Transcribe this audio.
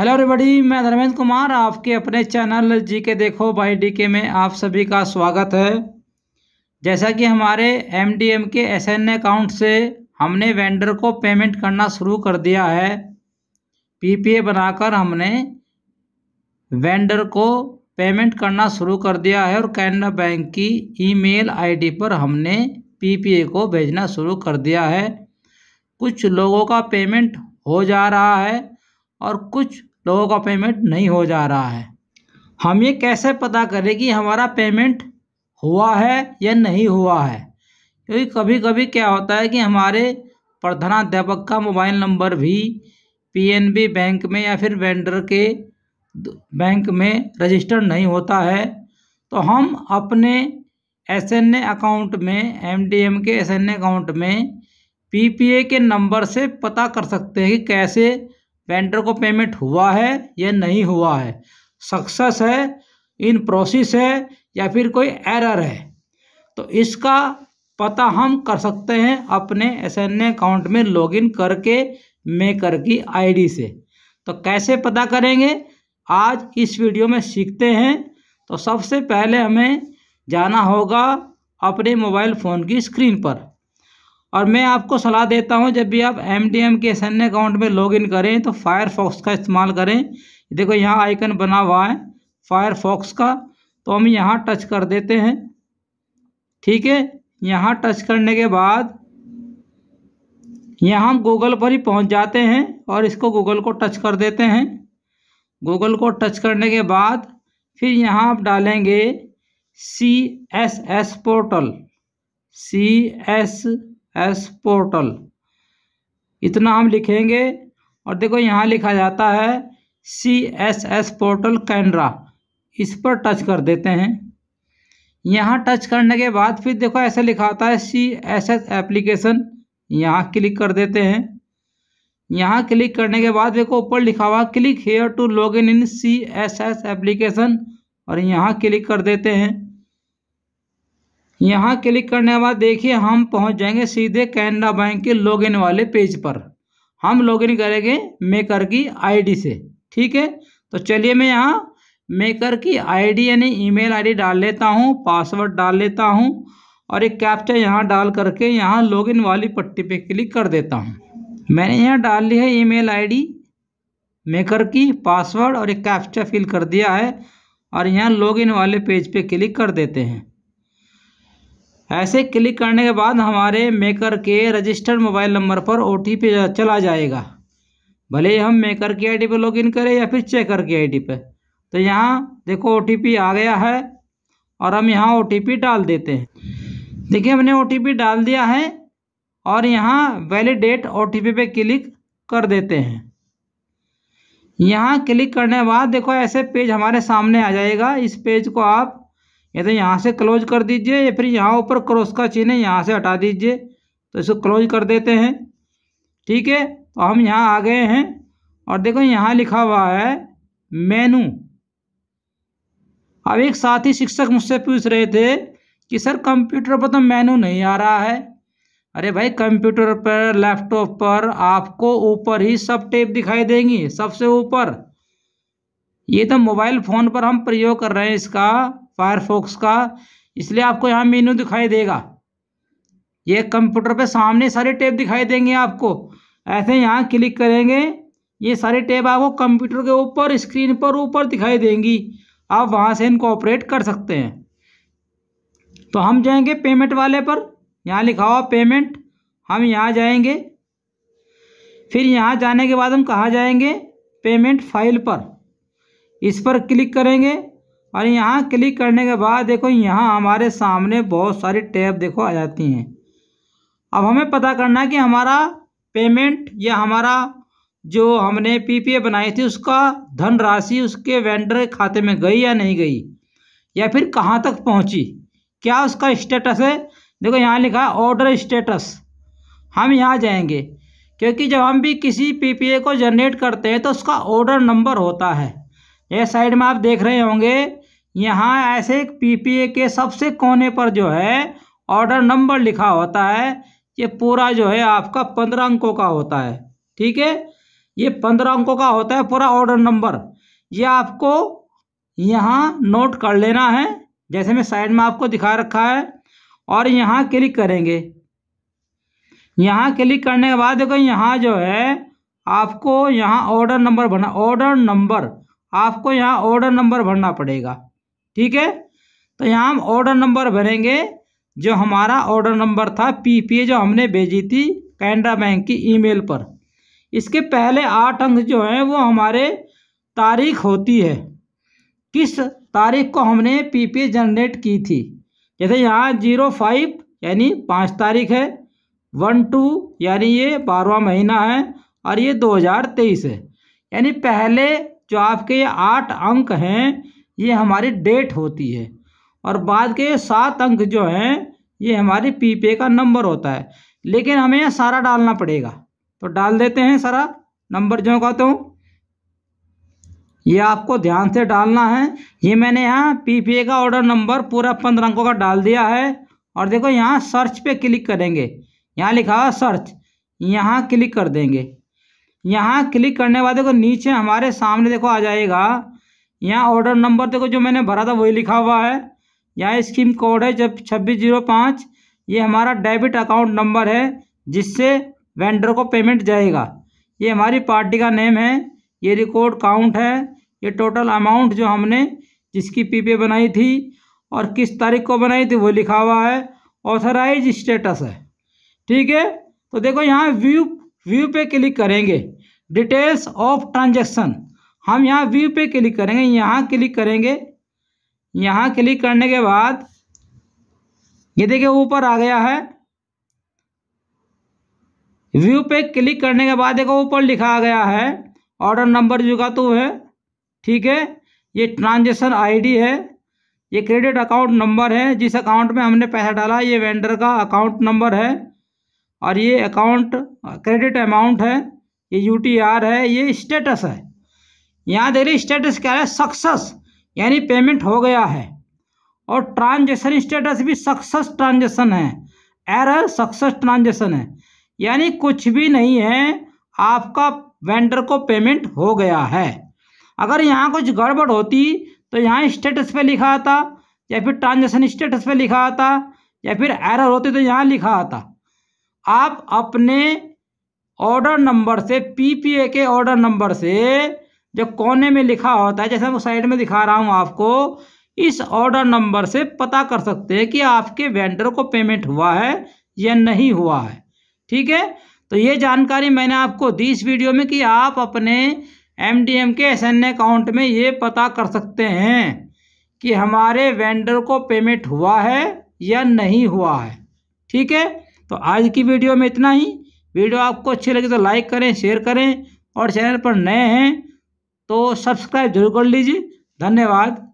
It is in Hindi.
हेलो एवरीबॉडी मैं धर्मेंद्र कुमार आपके अपने चैनल जी के देखो बाई डी के में आप सभी का स्वागत है जैसा कि हमारे एम डी एम के एस एन अकाउंट से हमने वेंडर को पेमेंट करना शुरू कर दिया है पी पी ए बनाकर हमने वेंडर को पेमेंट करना शुरू कर दिया है और कैनरा बैंक की ईमेल आईडी पर हमने पी पी ए को भेजना शुरू कर दिया है कुछ लोगों का पेमेंट हो जा रहा है और कुछ लोगों का पेमेंट नहीं हो जा रहा है हम ये कैसे पता करें कि हमारा पेमेंट हुआ है या नहीं हुआ है क्योंकि कभी कभी क्या होता है कि हमारे प्रधानाध्यापक का मोबाइल नंबर भी पीएनबी बैंक में या फिर वेंडर के बैंक में रजिस्टर नहीं होता है तो हम अपने एस एन ए अकाउंट में एम डी एम के एस एन अकाउंट में पी पी ए के नंबर से पता कर सकते हैं कि कैसे पेंटर को पेमेंट हुआ है या नहीं हुआ है सक्सेस है इन प्रोसेस है या फिर कोई एरर है तो इसका पता हम कर सकते हैं अपने एस एन अकाउंट में लॉगिन करके मेकर की आईडी से तो कैसे पता करेंगे आज इस वीडियो में सीखते हैं तो सबसे पहले हमें जाना होगा अपने मोबाइल फ़ोन की स्क्रीन पर और मैं आपको सलाह देता हूं जब भी आप एम डी एम के एस एन अकाउंट में लॉगिन करें तो फायरफॉक्स का इस्तेमाल करें देखो यहाँ आइकन बना हुआ है फायरफॉक्स का तो हम यहाँ टच कर देते हैं ठीक है यहाँ टच करने के बाद यहाँ हम गूगल पर ही पहुँच जाते हैं और इसको गूगल को टच कर देते हैं गूगल को टच करने के बाद फिर यहाँ आप डालेंगे C S S portal C S S portal इतना हम लिखेंगे और देखो यहाँ लिखा जाता है C S S portal Canara इस पर टच कर देते हैं यहाँ टच करने के बाद फिर देखो ऐसा लिखा आता है सी एस एस एप्लीकेशन यहाँ क्लिक कर देते हैं यहाँ क्लिक करने के बाद देखो ऊपर लिखा हुआ click here to log in in C S S application और यहाँ क्लिक कर देते हैं यहाँ क्लिक करने के बाद देखिए हम पहुँच जाएंगे सीधे कैनरा बैंक के लॉगिन वाले पेज पर हम लॉगिन करेंगे मेकर की आईडी से ठीक है तो चलिए मैं यहाँ मेकर की आईडी यानी ईमेल आईडी डाल लेता हूँ पासवर्ड डाल लेता हूँ और एक कैप्चा यहाँ डाल करके यहाँ लॉगिन वाली पट्टी पे क्लिक कर देता हूँ मैंने यहाँ डाल ली है ईमेल आईडी मेकर की पासवर्ड और एक कैप्चा फिल कर दिया है और यहाँ लॉगिन वाले पेज पे क्लिक कर देते हैं ऐसे क्लिक करने के बाद हमारे मेकर के रजिस्टर्ड मोबाइल नंबर पर ओ चला जाएगा भले ही हम मेकर की आईडी पर लॉगिन करें या फिर चेकर की आईडी पर तो यहाँ देखो ओ आ गया है और हम यहाँ ओ डाल देते हैं देखिए हमने ओ डाल दिया है और यहाँ validate O T P click कर देते हैं यहाँ क्लिक करने के बाद देखो ऐसे पेज हमारे सामने आ जाएगा इस पेज को आप या तो यहाँ से क्लोज कर दीजिए या फिर यहाँ ऊपर क्रॉस का चिन्ह यहाँ से हटा दीजिए तो इसको क्लोज कर देते हैं ठीक है तो हम यहाँ आ गए हैं और देखो यहाँ लिखा हुआ है मेनू अब एक साथी शिक्षक मुझसे पूछ रहे थे कि सर कंप्यूटर पर तो मेनू नहीं आ रहा है अरे भाई कंप्यूटर पर लैपटॉप पर आपको ऊपर ही सब टेप दिखाई देंगी सबसे ऊपर ये तो मोबाइल फ़ोन पर हम प्रयोग कर रहे हैं इसका फायरफॉक्स का इसलिए आपको यहाँ मेन्यू दिखाई देगा ये कंप्यूटर पे सामने सारे टैब दिखाई देंगे आपको ऐसे यहाँ क्लिक करेंगे ये सारे टैब आपको कंप्यूटर के ऊपर स्क्रीन पर ऊपर दिखाई देंगी आप वहाँ से इनको ऑपरेट कर सकते हैं तो हम जाएंगे पेमेंट वाले पर यहाँ लिखा हुआ पेमेंट हम यहाँ जाएंगे फिर यहाँ जाने के बाद हम कहाँ जाएंगे पेमेंट फाइल पर इस पर क्लिक करेंगे और यहाँ क्लिक करने के बाद देखो यहाँ हमारे सामने बहुत सारी टैब देखो आ जाती हैं अब हमें पता करना है कि हमारा पेमेंट या हमारा जो हमने पीपीए बनाई थी उसका धनराशि उसके वेंडर खाते में गई या नहीं गई या फिर कहाँ तक पहुँची क्या उसका स्टेटस है देखो यहाँ लिखा है ऑर्डर स्टेटस हम यहाँ जाएंगे क्योंकि जब हम भी किसी पीपीए को जनरेट करते हैं तो उसका ऑर्डर नंबर होता है यह साइड में आप देख रहे होंगे यहाँ ऐसे एक पीपीए के सबसे कोने पर जो है ऑर्डर नंबर लिखा होता है ये पूरा जो है आपका पंद्रह अंकों का होता है ठीक है ये पंद्रह अंकों का होता है पूरा ऑर्डर नंबर ये आपको यहाँ नोट कर लेना है जैसे मैं साइड में आपको दिखा रखा है और यहाँ क्लिक करेंगे यहाँ क्लिक करने के बाद देखो यहाँ जो है आपको यहाँ ऑर्डर नंबर भरना ऑर्डर नंबर आपको यहाँ ऑर्डर नंबर भरना पड़ेगा ठीक है तो यहाँ हम ऑर्डर नंबर भरेंगे जो हमारा ऑर्डर नंबर था पीपीए जो हमने भेजी थी कैनरा बैंक की ईमेल पर इसके पहले आठ अंक जो हैं वो हमारे तारीख होती है किस तारीख को हमने पीपीए जनरेट की थी जैसे यहाँ जीरो फाइव यानी पाँच तारीख है वन टू यानी ये बारवा महीना है और ये दो हज़ार तेईस है यानी पहले जो आपके ये आठ अंक हैं ये हमारी डेट होती है और बाद के सात अंक जो हैं ये हमारी पीपे का नंबर होता है लेकिन हमें यहाँ सारा डालना पड़ेगा तो डाल देते हैं सारा नंबर जो कहते तो। हूँ ये आपको ध्यान से डालना है ये मैंने यहाँ पीपीए का ऑर्डर नंबर पूरा पंद्रह अंकों का डाल दिया है और देखो यहाँ सर्च पे क्लिक करेंगे यहाँ लिखा है सर्च यहाँ क्लिक कर देंगे यहाँ क्लिक करने बाद देखो नीचे हमारे सामने देखो आ जाएगा यहाँ ऑर्डर नंबर देखो जो मैंने भरा था वही लिखा हुआ है यहाँ स्कीम कोड है जब छब्बीस जीरो पाँच ये हमारा डेबिट अकाउंट नंबर है जिससे वेंडर को पेमेंट जाएगा ये हमारी पार्टी का नेम है ये रिकॉर्ड काउंट है ये टोटल अमाउंट जो हमने जिसकी पीपे बनाई थी और किस तारीख को बनाई थी वो लिखा हुआ है ऑथराइज स्टेटस है ठीक है तो देखो यहाँ व्यू व्यू पे क्लिक करेंगे डिटेल्स ऑफ ट्रांजेक्शन हम यहाँ व्यू पे क्लिक करेंगे यहाँ क्लिक करेंगे यहाँ क्लिक करने के बाद ये देखिए ऊपर आ गया है व्यू पे क्लिक करने के बाद देखो ऊपर लिखा आ गया है ऑर्डर नंबर जो का तो है ठीक है ये ट्रांजेक्शन आईडी है ये क्रेडिट अकाउंट नंबर है जिस अकाउंट में हमने पैसा डाला ये वेंडर का अकाउंट नंबर है और ये अकाउंट क्रेडिट अमाउंट है ये यूटीआर है ये स्टेटस है यहाँ देख रहे स्टेटस क्या है सक्सेस यानी पेमेंट हो गया है और ट्रांजेक्शन स्टेटस भी सक्सेस ट्रांजेक्शन है एरर सक्सेस ट्रांजेक्शन है यानी कुछ भी नहीं है आपका वेंडर को पेमेंट हो गया है अगर यहाँ कुछ गड़बड़ होती तो यहाँ स्टेटस पे लिखा आता या फिर ट्रांजेक्शन स्टेटस पे लिखा आता या फिर एरर होती तो यहाँ लिखा आता आप अपने ऑर्डर नंबर से पीपीए के ऑर्डर नंबर से जो कोने में लिखा होता है जैसे मैं साइड में दिखा रहा हूँ आपको इस ऑर्डर नंबर से पता कर सकते हैं कि आपके वेंडर को पेमेंट हुआ है या नहीं हुआ है ठीक है तो ये जानकारी मैंने आपको दी इस वीडियो में कि आप अपने एम डी एम के एस एन अकाउंट में ये पता कर सकते हैं कि हमारे वेंडर को पेमेंट हुआ है या नहीं हुआ है ठीक है तो आज की वीडियो में इतना ही वीडियो आपको अच्छी लगी तो लाइक करें शेयर करें और चैनल पर नए हैं तो सब्सक्राइब जरूर कर लीजिए धन्यवाद